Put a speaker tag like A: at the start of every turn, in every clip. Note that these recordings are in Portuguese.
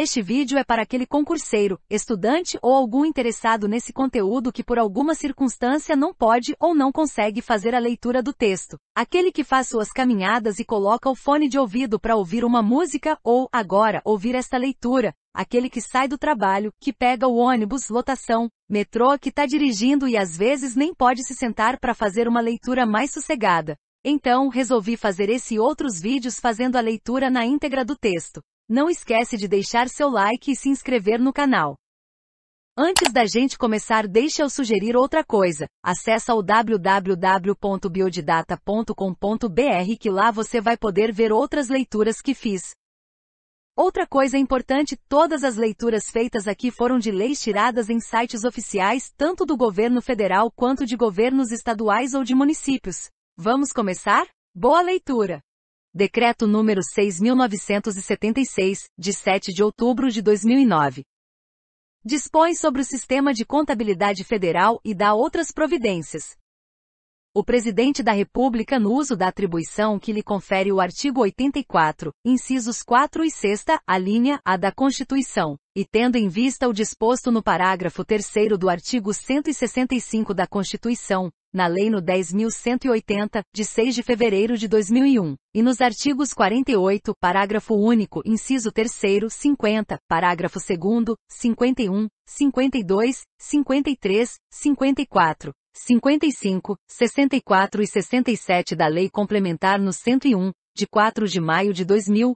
A: Este vídeo é para aquele concurseiro, estudante ou algum interessado nesse conteúdo que por alguma circunstância não pode ou não consegue fazer a leitura do texto. Aquele que faz suas caminhadas e coloca o fone de ouvido para ouvir uma música ou, agora, ouvir esta leitura. Aquele que sai do trabalho, que pega o ônibus, lotação, metrô, que está dirigindo e às vezes nem pode se sentar para fazer uma leitura mais sossegada. Então, resolvi fazer esse e outros vídeos fazendo a leitura na íntegra do texto. Não esquece de deixar seu like e se inscrever no canal. Antes da gente começar, deixa eu sugerir outra coisa. Acesse o www.biodidata.com.br que lá você vai poder ver outras leituras que fiz. Outra coisa importante, todas as leituras feitas aqui foram de leis tiradas em sites oficiais, tanto do governo federal quanto de governos estaduais ou de municípios. Vamos começar? Boa leitura! Decreto número 6976, de 7 de outubro de 2009. Dispõe sobre o sistema de contabilidade federal e dá outras providências. O presidente da República, no uso da atribuição que lhe confere o artigo 84, incisos 4 e 6, a linha A da Constituição, e tendo em vista o disposto no parágrafo 3 do artigo 165 da Constituição, na Lei no 10.180, de 6 de fevereiro de 2001, e nos artigos 48, parágrafo único, inciso 3 50, parágrafo 2 51, 52, 53, 54, 55, 64 e 67 da Lei Complementar no 101, de 4 de maio de 2000,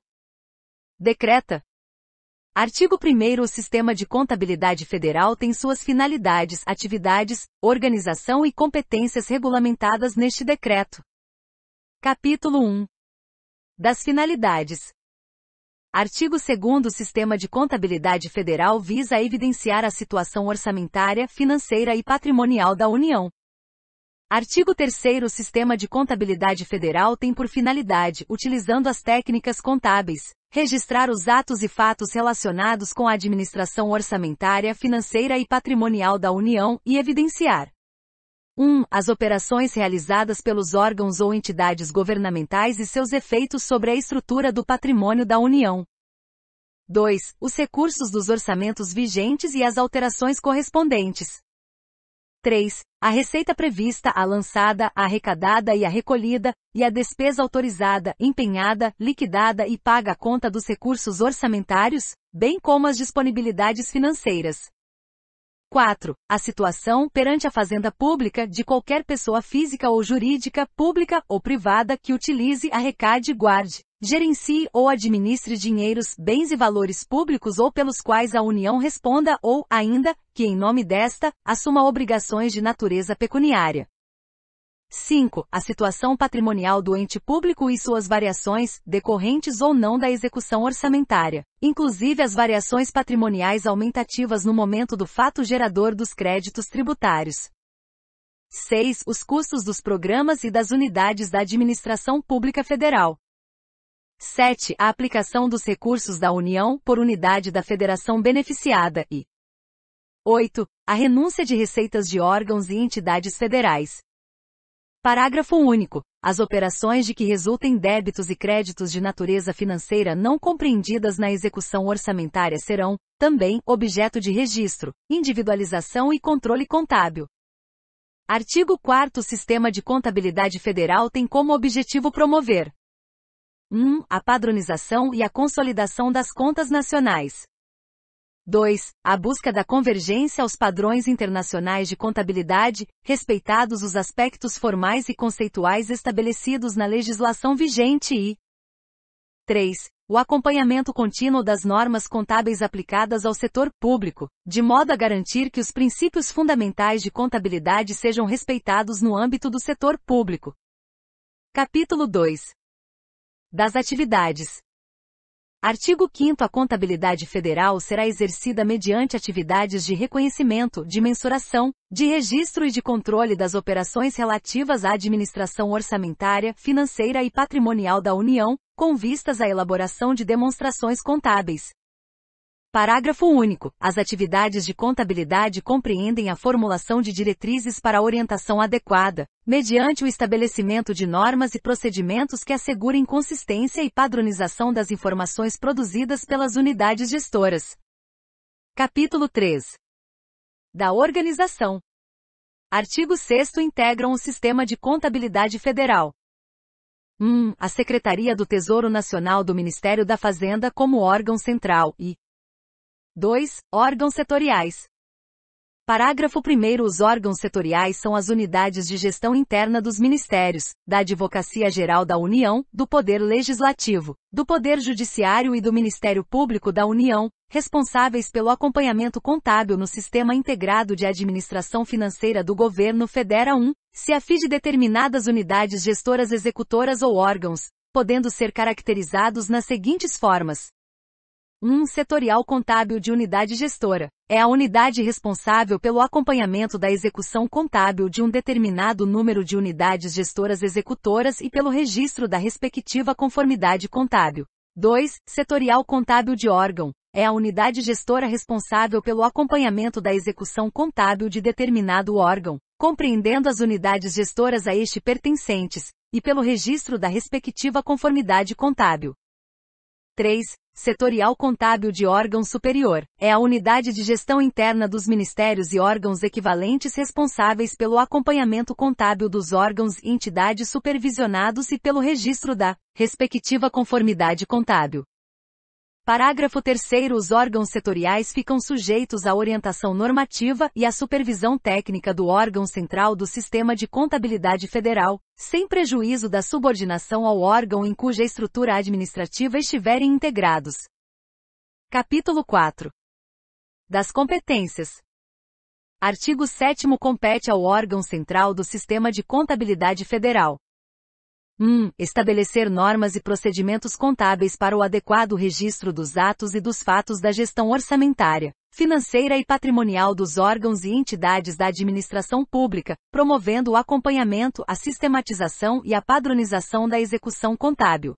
A: decreta, Artigo 1 O Sistema de Contabilidade Federal tem suas finalidades, atividades, organização e competências regulamentadas neste decreto. Capítulo 1 Das finalidades. Artigo 2 O Sistema de Contabilidade Federal visa evidenciar a situação orçamentária, financeira e patrimonial da União. Artigo 3 O Sistema de Contabilidade Federal tem por finalidade, utilizando as técnicas contábeis, registrar os atos e fatos relacionados com a administração orçamentária, financeira e patrimonial da União e evidenciar 1. As operações realizadas pelos órgãos ou entidades governamentais e seus efeitos sobre a estrutura do patrimônio da União. 2. Os recursos dos orçamentos vigentes e as alterações correspondentes. 3. A receita prevista, a lançada, a arrecadada e a recolhida, e a despesa autorizada, empenhada, liquidada e paga a conta dos recursos orçamentários, bem como as disponibilidades financeiras. 4. A situação perante a fazenda pública de qualquer pessoa física ou jurídica, pública ou privada que utilize, arrecade e guarde gerencie ou administre dinheiros, bens e valores públicos ou pelos quais a União responda ou, ainda, que em nome desta, assuma obrigações de natureza pecuniária. 5. A situação patrimonial do ente público e suas variações, decorrentes ou não da execução orçamentária, inclusive as variações patrimoniais aumentativas no momento do fato gerador dos créditos tributários. 6. Os custos dos programas e das unidades da administração pública federal, 7. A aplicação dos recursos da União por unidade da federação beneficiada e 8. A renúncia de receitas de órgãos e entidades federais. Parágrafo único. As operações de que resultem débitos e créditos de natureza financeira não compreendidas na execução orçamentária serão, também, objeto de registro, individualização e controle contábil. Artigo 4 O Sistema de Contabilidade Federal tem como objetivo promover 1. A padronização e a consolidação das contas nacionais. 2. A busca da convergência aos padrões internacionais de contabilidade, respeitados os aspectos formais e conceituais estabelecidos na legislação vigente e 3. O acompanhamento contínuo das normas contábeis aplicadas ao setor público, de modo a garantir que os princípios fundamentais de contabilidade sejam respeitados no âmbito do setor público. Capítulo 2 das atividades. Artigo 5 A contabilidade federal será exercida mediante atividades de reconhecimento, de mensuração, de registro e de controle das operações relativas à administração orçamentária, financeira e patrimonial da União, com vistas à elaboração de demonstrações contábeis, Parágrafo único. As atividades de contabilidade compreendem a formulação de diretrizes para a orientação adequada, mediante o estabelecimento de normas e procedimentos que assegurem consistência e padronização das informações produzidas pelas unidades gestoras. Capítulo 3. Da organização. Artigo 6 integram o sistema de contabilidade federal. 1. a Secretaria do Tesouro Nacional do Ministério da Fazenda como órgão central e 2. Órgãos setoriais. Parágrafo 1 Os órgãos setoriais são as unidades de gestão interna dos ministérios, da Advocacia Geral da União, do Poder Legislativo, do Poder Judiciário e do Ministério Público da União, responsáveis pelo acompanhamento contábil no Sistema Integrado de Administração Financeira do Governo Federa 1, se afide determinadas unidades gestoras executoras ou órgãos, podendo ser caracterizados nas seguintes formas. 1. Setorial Contábil de Unidade Gestora. É a unidade responsável pelo acompanhamento da execução contábil de um determinado número de unidades gestoras executoras e pelo registro da respectiva conformidade contábil. 2. Setorial Contábil de Órgão. É a unidade gestora responsável pelo acompanhamento da execução contábil de determinado órgão, compreendendo as unidades gestoras a este pertencentes, e pelo registro da respectiva conformidade contábil. 3. Setorial Contábil de Órgão Superior. É a unidade de gestão interna dos ministérios e órgãos equivalentes responsáveis pelo acompanhamento contábil dos órgãos e entidades supervisionados e pelo registro da respectiva conformidade contábil. Parágrafo 3 Os órgãos setoriais ficam sujeitos à orientação normativa e à supervisão técnica do órgão central do Sistema de Contabilidade Federal, sem prejuízo da subordinação ao órgão em cuja estrutura administrativa estiverem integrados. Capítulo 4 Das competências. Artigo 7 compete ao órgão central do Sistema de Contabilidade Federal 1. Hum, estabelecer normas e procedimentos contábeis para o adequado registro dos atos e dos fatos da gestão orçamentária, financeira e patrimonial dos órgãos e entidades da administração pública, promovendo o acompanhamento, a sistematização e a padronização da execução contábil.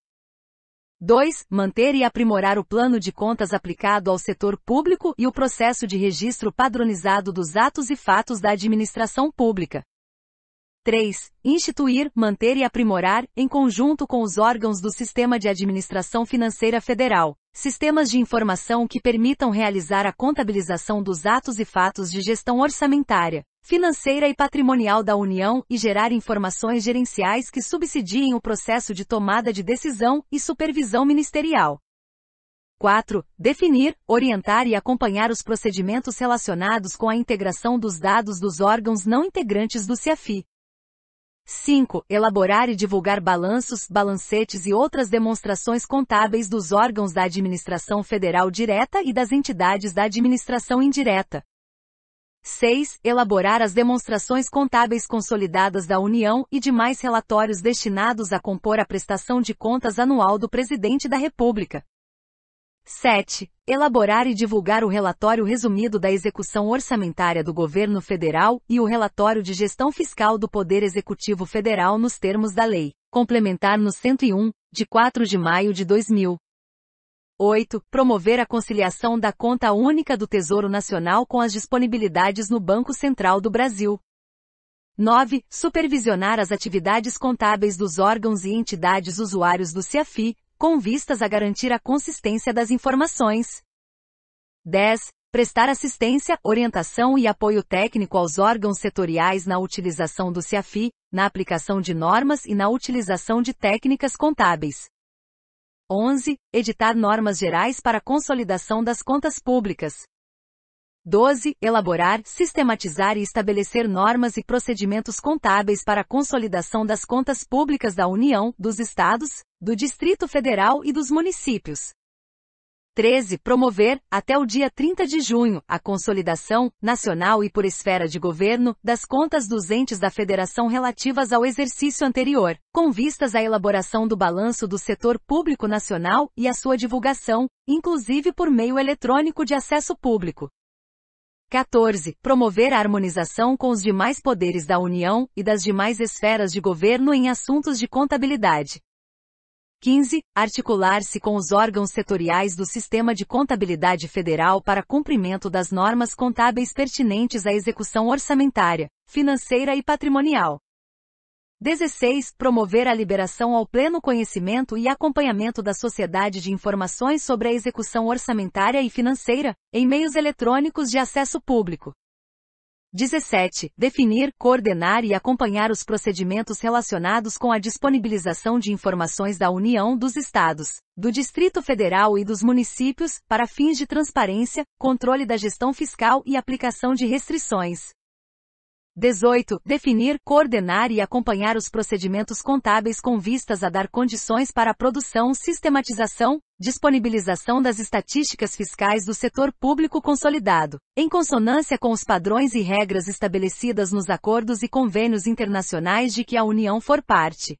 A: 2. Manter e aprimorar o plano de contas aplicado ao setor público e o processo de registro padronizado dos atos e fatos da administração pública, 3. Instituir, manter e aprimorar, em conjunto com os órgãos do Sistema de Administração Financeira Federal, sistemas de informação que permitam realizar a contabilização dos atos e fatos de gestão orçamentária, financeira e patrimonial da União e gerar informações gerenciais que subsidiem o processo de tomada de decisão e supervisão ministerial. 4. Definir, orientar e acompanhar os procedimentos relacionados com a integração dos dados dos órgãos não integrantes do CIAFI, 5. Elaborar e divulgar balanços, balancetes e outras demonstrações contábeis dos órgãos da administração federal direta e das entidades da administração indireta. 6. Elaborar as demonstrações contábeis consolidadas da União e demais relatórios destinados a compor a prestação de contas anual do Presidente da República. 7. Elaborar e divulgar o relatório resumido da execução orçamentária do Governo Federal e o relatório de gestão fiscal do Poder Executivo Federal nos termos da Lei Complementar no 101, de 4 de maio de 2000. 8. Promover a conciliação da conta única do Tesouro Nacional com as disponibilidades no Banco Central do Brasil. 9. Supervisionar as atividades contábeis dos órgãos e entidades usuários do CIAFI, com vistas a garantir a consistência das informações. 10. Prestar assistência, orientação e apoio técnico aos órgãos setoriais na utilização do CIAFI, na aplicação de normas e na utilização de técnicas contábeis. 11. Editar normas gerais para consolidação das contas públicas. 12. Elaborar, sistematizar e estabelecer normas e procedimentos contábeis para a consolidação das contas públicas da União, dos Estados, do Distrito Federal e dos municípios. 13. Promover, até o dia 30 de junho, a consolidação, nacional e por esfera de governo, das contas dos entes da Federação relativas ao exercício anterior, com vistas à elaboração do balanço do setor público nacional e à sua divulgação, inclusive por meio eletrônico de acesso público. 14. Promover a harmonização com os demais poderes da União e das demais esferas de governo em assuntos de contabilidade, 15. Articular-se com os órgãos setoriais do Sistema de Contabilidade Federal para cumprimento das normas contábeis pertinentes à execução orçamentária, financeira e patrimonial. 16. Promover a liberação ao pleno conhecimento e acompanhamento da sociedade de informações sobre a execução orçamentária e financeira, em meios eletrônicos de acesso público. 17. Definir, coordenar e acompanhar os procedimentos relacionados com a disponibilização de informações da União, dos Estados, do Distrito Federal e dos municípios, para fins de transparência, controle da gestão fiscal e aplicação de restrições. 18. Definir, coordenar e acompanhar os procedimentos contábeis com vistas a dar condições para a produção, sistematização, disponibilização das estatísticas fiscais do setor público consolidado, em consonância com os padrões e regras estabelecidas nos acordos e convênios internacionais de que a União for parte.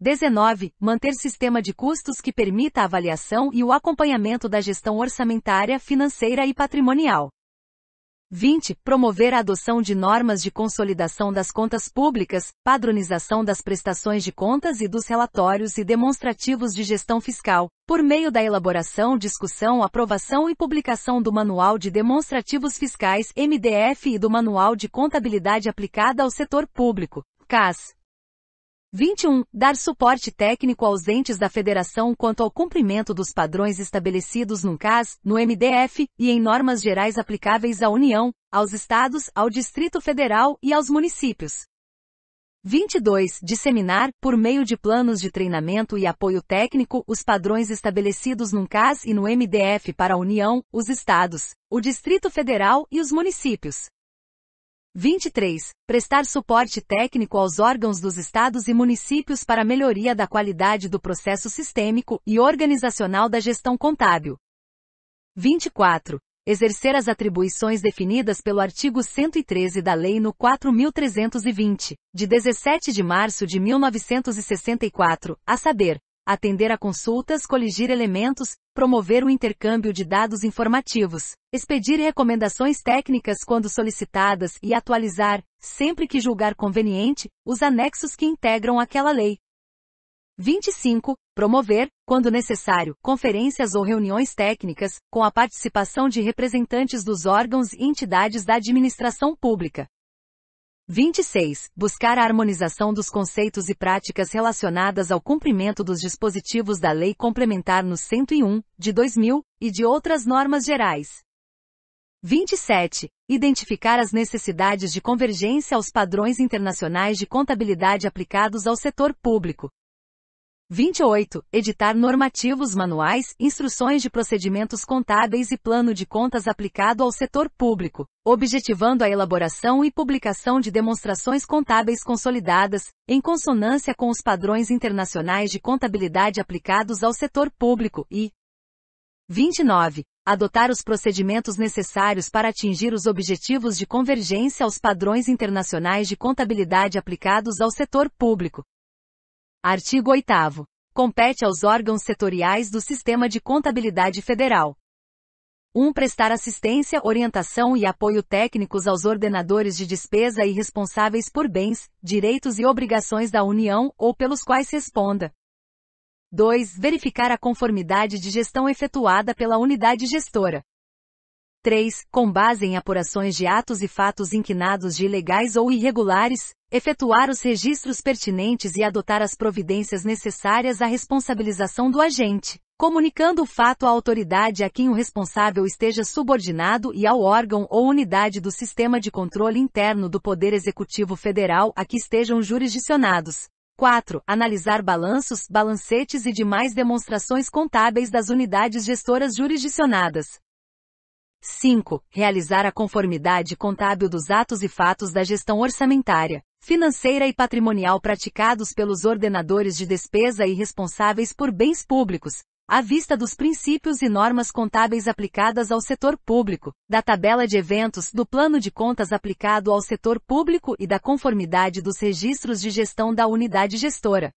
A: 19. Manter sistema de custos que permita a avaliação e o acompanhamento da gestão orçamentária, financeira e patrimonial 20. Promover a adoção de normas de consolidação das contas públicas, padronização das prestações de contas e dos relatórios e demonstrativos de gestão fiscal, por meio da elaboração, discussão, aprovação e publicação do Manual de Demonstrativos Fiscais MDF e do Manual de Contabilidade Aplicada ao Setor Público, CAS. 21. Dar suporte técnico aos entes da Federação quanto ao cumprimento dos padrões estabelecidos no CAS, no MDF e em normas gerais aplicáveis à União, aos Estados, ao Distrito Federal e aos municípios. 22. Disseminar, por meio de planos de treinamento e apoio técnico, os padrões estabelecidos no CAS e no MDF para a União, os Estados, o Distrito Federal e os municípios. 23. Prestar suporte técnico aos órgãos dos estados e municípios para melhoria da qualidade do processo sistêmico e organizacional da gestão contábil. 24. Exercer as atribuições definidas pelo artigo 113 da Lei no 4320, de 17 de março de 1964, a saber, atender a consultas, coligir elementos, promover o intercâmbio de dados informativos, expedir recomendações técnicas quando solicitadas e atualizar, sempre que julgar conveniente, os anexos que integram aquela lei. 25. Promover, quando necessário, conferências ou reuniões técnicas, com a participação de representantes dos órgãos e entidades da administração pública, 26. Buscar a harmonização dos conceitos e práticas relacionadas ao cumprimento dos dispositivos da Lei Complementar no 101, de 2000, e de outras normas gerais. 27. Identificar as necessidades de convergência aos padrões internacionais de contabilidade aplicados ao setor público, 28. Editar normativos manuais, instruções de procedimentos contábeis e plano de contas aplicado ao setor público, objetivando a elaboração e publicação de demonstrações contábeis consolidadas, em consonância com os padrões internacionais de contabilidade aplicados ao setor público e 29. Adotar os procedimentos necessários para atingir os objetivos de convergência aos padrões internacionais de contabilidade aplicados ao setor público, Artigo 8. Compete aos órgãos setoriais do Sistema de Contabilidade Federal. 1. prestar assistência, orientação e apoio técnicos aos ordenadores de despesa e responsáveis por bens, direitos e obrigações da União ou pelos quais responda. 2. Verificar a conformidade de gestão efetuada pela unidade gestora. 3. Com base em apurações de atos e fatos inquinados de ilegais ou irregulares, efetuar os registros pertinentes e adotar as providências necessárias à responsabilização do agente, comunicando o fato à autoridade a quem o responsável esteja subordinado e ao órgão ou unidade do sistema de controle interno do Poder Executivo Federal a que estejam jurisdicionados. 4. Analisar balanços, balancetes e demais demonstrações contábeis das unidades gestoras jurisdicionadas. 5. Realizar a conformidade contábil dos atos e fatos da gestão orçamentária, financeira e patrimonial praticados pelos ordenadores de despesa e responsáveis por bens públicos, à vista dos princípios e normas contábeis aplicadas ao setor público, da tabela de eventos do plano de contas aplicado ao setor público e da conformidade dos registros de gestão da unidade gestora.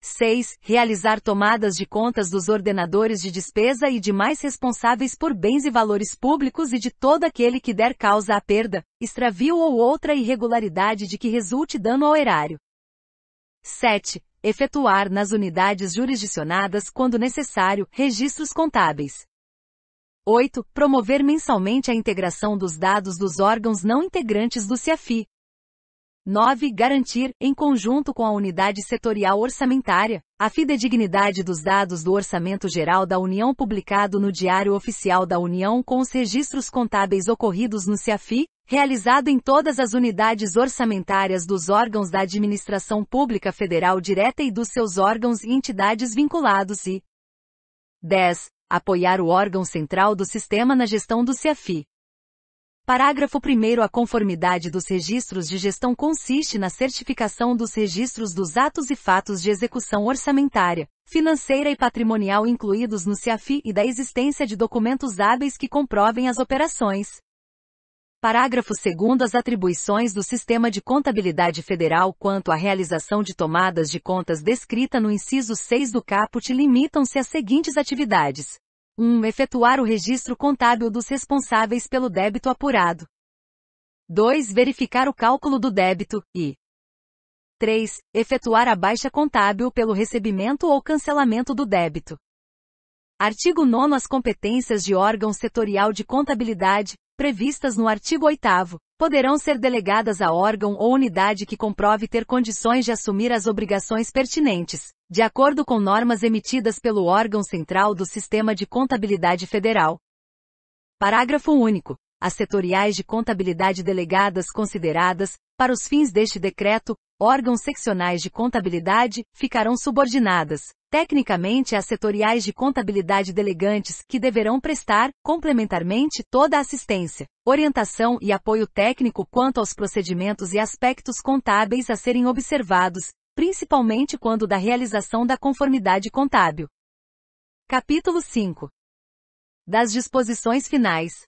A: 6. Realizar tomadas de contas dos ordenadores de despesa e demais responsáveis por bens e valores públicos e de todo aquele que der causa à perda, extravio ou outra irregularidade de que resulte dano ao erário. 7. Efetuar nas unidades jurisdicionadas, quando necessário, registros contábeis. 8. Promover mensalmente a integração dos dados dos órgãos não integrantes do CIAFI, 9. Garantir, em conjunto com a unidade setorial orçamentária, a fidedignidade dos dados do Orçamento Geral da União publicado no Diário Oficial da União com os registros contábeis ocorridos no CIAFI, realizado em todas as unidades orçamentárias dos órgãos da Administração Pública Federal Direta e dos seus órgãos e entidades vinculados e 10. Apoiar o órgão central do sistema na gestão do CIAFI. Parágrafo 1 A conformidade dos registros de gestão consiste na certificação dos registros dos atos e fatos de execução orçamentária, financeira e patrimonial incluídos no CIAFI e da existência de documentos hábeis que comprovem as operações. Parágrafo 2 As atribuições do Sistema de Contabilidade Federal quanto à realização de tomadas de contas descrita no inciso 6 do caput limitam-se às seguintes atividades. 1. Efetuar o registro contábil dos responsáveis pelo débito apurado. 2. Verificar o cálculo do débito, e 3. Efetuar a baixa contábil pelo recebimento ou cancelamento do débito. Artigo 9 As competências de órgão setorial de contabilidade, previstas no artigo 8 poderão ser delegadas a órgão ou unidade que comprove ter condições de assumir as obrigações pertinentes. De acordo com normas emitidas pelo órgão central do Sistema de Contabilidade Federal. Parágrafo único. As setoriais de contabilidade delegadas consideradas, para os fins deste decreto, órgãos seccionais de contabilidade, ficarão subordinadas, tecnicamente às setoriais de contabilidade delegantes que deverão prestar, complementarmente, toda a assistência, orientação e apoio técnico quanto aos procedimentos e aspectos contábeis a serem observados, principalmente quando da realização da conformidade contábil. Capítulo 5 Das disposições finais.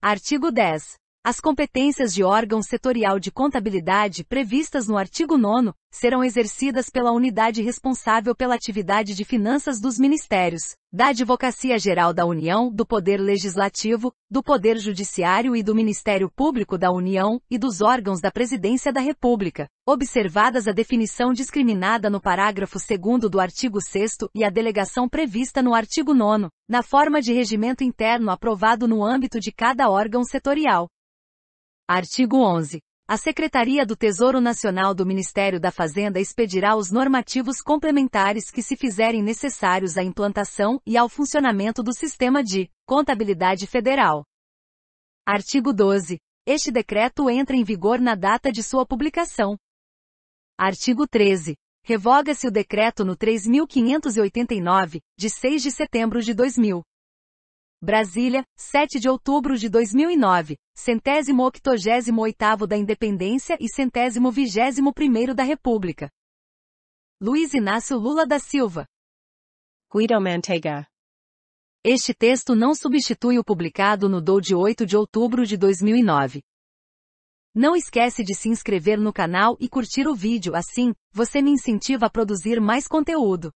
A: Artigo 10. As competências de órgão setorial de contabilidade previstas no artigo 9 serão exercidas pela unidade responsável pela atividade de finanças dos ministérios, da Advocacia Geral da União, do Poder Legislativo, do Poder Judiciário e do Ministério Público da União e dos órgãos da Presidência da República, observadas a definição discriminada no parágrafo 2 do artigo 6 e a delegação prevista no artigo 9, na forma de regimento interno aprovado no âmbito de cada órgão setorial. Artigo 11. A Secretaria do Tesouro Nacional do Ministério da Fazenda expedirá os normativos complementares que se fizerem necessários à implantação e ao funcionamento do sistema de contabilidade federal. Artigo 12. Este decreto entra em vigor na data de sua publicação. Artigo 13. Revoga-se o decreto no 3589, de 6 de setembro de 2000, Brasília, 7 de outubro de 2009, centésimo octogésimo oitavo da Independência e centésimo vigésimo primeiro da República. Luiz Inácio Lula da Silva. Guido Manteiga. Este texto não substitui o publicado no DOU de 8 de outubro de 2009. Não esquece de se inscrever no canal e curtir o vídeo, assim, você me incentiva a produzir mais conteúdo.